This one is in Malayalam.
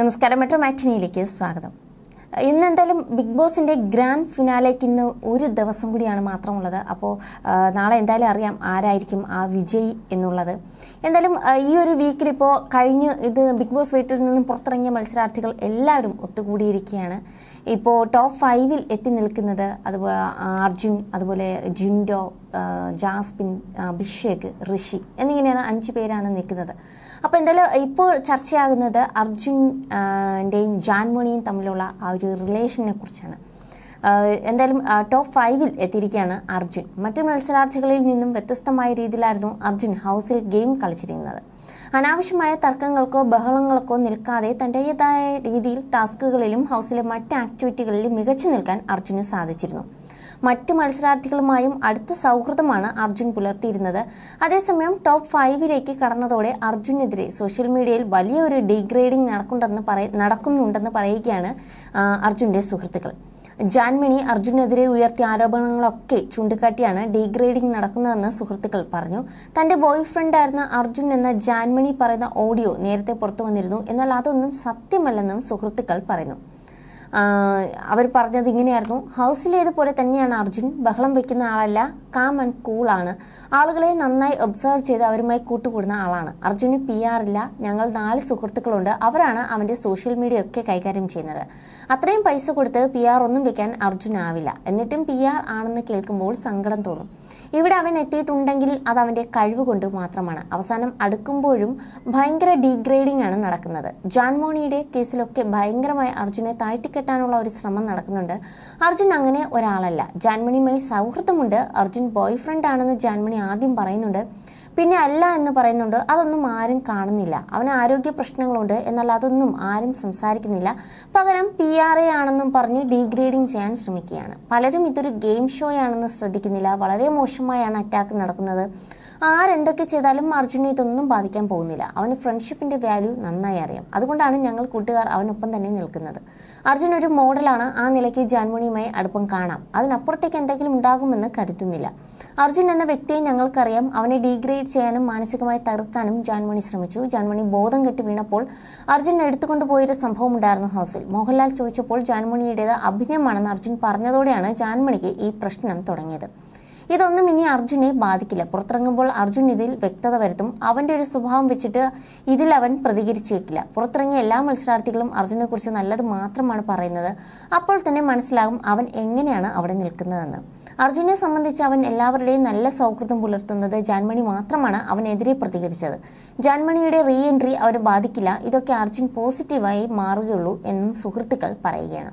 നമസ്കാരം മെട്രോ മാറ്റിനിയിലേക്ക് സ്വാഗതം ഇന്ന് എന്തായാലും ബിഗ് ബോസിൻ്റെ ഗ്രാൻഡ് ഫിനാലേക്ക് ഇന്ന് ഒരു ദിവസം കൂടിയാണ് മാത്രമുള്ളത് അപ്പോൾ നാളെ എന്തായാലും അറിയാം ആരായിരിക്കും ആ വിജയി എന്നുള്ളത് എന്തായാലും ഈ ഒരു വീക്കിൽ ഇപ്പോൾ കഴിഞ്ഞ് ഇത് ബിഗ് ബോസ് വീട്ടിൽ നിന്നും പുറത്തിറങ്ങിയ മത്സരാർത്ഥികൾ എല്ലാവരും ഒത്തുകൂടിയിരിക്കുകയാണ് ഇപ്പോൾ ടോപ്പ് ഫൈവിൽ എത്തി നിൽക്കുന്നത് അതുപോലെ അർജുൻ അതുപോലെ ജിൻഡോ ജാസ്പിൻ അഭിഷേക് ഋഷി എന്നിങ്ങനെയാണ് അഞ്ച് പേരാണ് നിൽക്കുന്നത് അപ്പോൾ എന്തായാലും ഇപ്പോൾ ചർച്ചയാകുന്നത് അർജുൻ്റെയും ജാൻമണിയും തമ്മിലുള്ള ആ ഒരു റിലേഷനെ കുറിച്ചാണ് എന്തായാലും ടോപ്പ് ഫൈവിൽ എത്തിയിരിക്കുകയാണ് അർജുൻ മറ്റു മത്സരാർത്ഥികളിൽ നിന്നും വ്യത്യസ്തമായ രീതിയിലായിരുന്നു അർജുൻ ഹൗസിൽ ഗെയിം കളിച്ചിരുന്നത് അനാവശ്യമായ തർക്കങ്ങൾക്കോ ബഹളങ്ങൾക്കോ നിൽക്കാതെ തൻ്റെതായ രീതിയിൽ ടാസ്കുകളിലും ഹൗസിലെ മറ്റ് ആക്ടിവിറ്റികളിലും മികച്ചു നിൽക്കാൻ അർജുന് സാധിച്ചിരുന്നു മറ്റ് മത്സരാർത്ഥികളുമായും അടുത്ത സൗഹൃദമാണ് അർജുൻ പുലർത്തിയിരുന്നത് അതേസമയം ടോപ്പ് ഫൈവിലേക്ക് കടന്നതോടെ അർജുനെതിരെ സോഷ്യൽ മീഡിയയിൽ വലിയൊരു ഡീഗ്രേഡിംഗ് നടക്കുന്നുണ്ടെന്ന് പറയ നടക്കുന്നുണ്ടെന്ന് പറയുകയാണ് അർജുൻ്റെ സുഹൃത്തുക്കൾ ജാൻമണി അർജുനെതിരെ ഉയർത്തിയ ആരോപണങ്ങളൊക്കെ ചൂണ്ടിക്കാട്ടിയാണ് ഡീഗ്രേഡിംഗ് നടക്കുന്നതെന്ന് സുഹൃത്തുക്കൾ പറഞ്ഞു തന്റെ ബോയ് ഫ്രണ്ടായിരുന്ന അർജുൻ എന്ന ജാൻമണി പറയുന്ന ഓഡിയോ നേരത്തെ പുറത്തു വന്നിരുന്നു എന്നാൽ അതൊന്നും സത്യമല്ലെന്നും സുഹൃത്തുക്കൾ പറയുന്നു അവർ പറഞ്ഞത് ഇങ്ങനെയായിരുന്നു ഹൗസിലേതുപോലെ തന്നെയാണ് അർജുൻ ബഹളം വയ്ക്കുന്ന ആളല്ല കാം ആൻഡ് കൂളാണ് ആളുകളെ നന്നായി ഒബ്സർവ് ചെയ്ത് അവരുമായി കൂട്ടുകൂടുന്ന ആളാണ് അർജുന് പി ആറില്ല ഞങ്ങൾ നാല് സുഹൃത്തുക്കളുണ്ട് അവരാണ് അവൻ്റെ സോഷ്യൽ മീഡിയ ഒക്കെ കൈകാര്യം ചെയ്യുന്നത് അത്രയും പൈസ കൊടുത്ത് പി ആർ ഒന്നും വെക്കാൻ അർജുൻ ആവില്ല എന്നിട്ടും പി ആർ ആണെന്ന് കേൾക്കുമ്പോൾ സങ്കടം തോന്നും ഇവിടെ അവൻ എത്തിയിട്ടുണ്ടെങ്കിൽ അത് അവൻ്റെ കഴിവ് കൊണ്ട് മാത്രമാണ് അവസാനം അടുക്കുമ്പോഴും ഭയങ്കര ഡീഗ്രേഡിംഗ് ആണ് നടക്കുന്നത് ജാൻമോണിയുടെ കേസിലൊക്കെ ഭയങ്കരമായി അർജുനെ താഴ്ത്തിക്കെട്ടാനുള്ള ഒരു ശ്രമം നടക്കുന്നുണ്ട് അർജുൻ അങ്ങനെ ഒരാളല്ല ജാൻമണിയുമായി സൗഹൃദമുണ്ട് അർജുൻ ബോയ് ഫ്രണ്ട് ആണെന്ന് ജാൻമണി ആദ്യം പറയുന്നുണ്ട് പിന്നെ അല്ല എന്ന് പറയുന്നുണ്ട് അതൊന്നും ആരും കാണുന്നില്ല അവന് ആരോഗ്യ പ്രശ്നങ്ങളുണ്ട് എന്നാൽ അതൊന്നും ആരും സംസാരിക്കുന്നില്ല പകരം പി ആർ എ ആണെന്നും പറഞ്ഞ് ഡീഗ്രേഡിങ് ചെയ്യാൻ ശ്രമിക്കുകയാണ് പലരും ഇതൊരു ഗെയിം ഷോയാണെന്ന് ശ്രദ്ധിക്കുന്നില്ല വളരെ മോശമായാണ് അറ്റാക്ക് നടക്കുന്നത് ആരെന്തൊക്കെ ചെയ്താലും അർജുനെ ഇതൊന്നും ബാധിക്കാൻ പോകുന്നില്ല അവന് ഫ്രണ്ട്ഷിപ്പിൻ്റെ വാല്യൂ നന്നായി അറിയാം അതുകൊണ്ടാണ് ഞങ്ങൾ കൂട്ടുകാർ അവനൊപ്പം തന്നെ നിൽക്കുന്നത് അർജുൻ ഒരു മോഡലാണ് ആ നിലയ്ക്ക് ജാൻമണിയുമായി അടുപ്പം കാണാം അതിനപ്പുറത്തേക്ക് എന്തെങ്കിലും ഉണ്ടാകുമെന്ന് കരുതുന്നില്ല അർജുൻ എന്ന വ്യക്തിയെ ഞങ്ങൾക്കറിയാം അവനെ ഡീഗ്രേഡ് ഡിഫീറ്റ് ചെയ്യാനും മാനസികമായി തകർക്കാനും ജാൻമണി ശ്രമിച്ചു ജാൻമണി ബോധം കെട്ടി വീണപ്പോൾ അർജുൻ എടുത്തുകൊണ്ട് പോയൊരു സംഭവം ഉണ്ടായിരുന്നു ഹൗസിൽ മോഹൻലാൽ ചോദിച്ചപ്പോൾ ജാൻമണിയുടേത് അഭിനയമാണെന്ന് അർജുൻ പറഞ്ഞതോടെയാണ് ജാൻമണിക്ക് ഈ പ്രശ്നം തുടങ്ങിയത് ഇതൊന്നും ഇനി അർജുനെ ബാധിക്കില്ല പുറത്തിറങ്ങുമ്പോൾ അർജുൻ ഇതിൽ വ്യക്തത വരുത്തും അവൻ്റെ ഒരു സ്വഭാവം വെച്ചിട്ട് ഇതിൽ അവൻ പ്രതികരിച്ചേക്കില്ല പുറത്തിറങ്ങിയ എല്ലാ മത്സരാർത്ഥികളും കുറിച്ച് നല്ലത് മാത്രമാണ് പറയുന്നത് അപ്പോൾ തന്നെ മനസ്സിലാകും അവൻ എങ്ങനെയാണ് അവിടെ നിൽക്കുന്നതെന്ന് അർജുനെ സംബന്ധിച്ച് അവൻ എല്ലാവരുടെയും നല്ല സൗഹൃദം പുലർത്തുന്നത് ജാൻമണി മാത്രമാണ് അവനെതിരെ പ്രതികരിച്ചത് ജാൻമണിയുടെ റീ എൻട്രി അവരെ ബാധിക്കില്ല ഇതൊക്കെ അർജുൻ പോസിറ്റീവായി മാറുകയുള്ളൂ എന്നും സുഹൃത്തുക്കൾ പറയുകയാണ്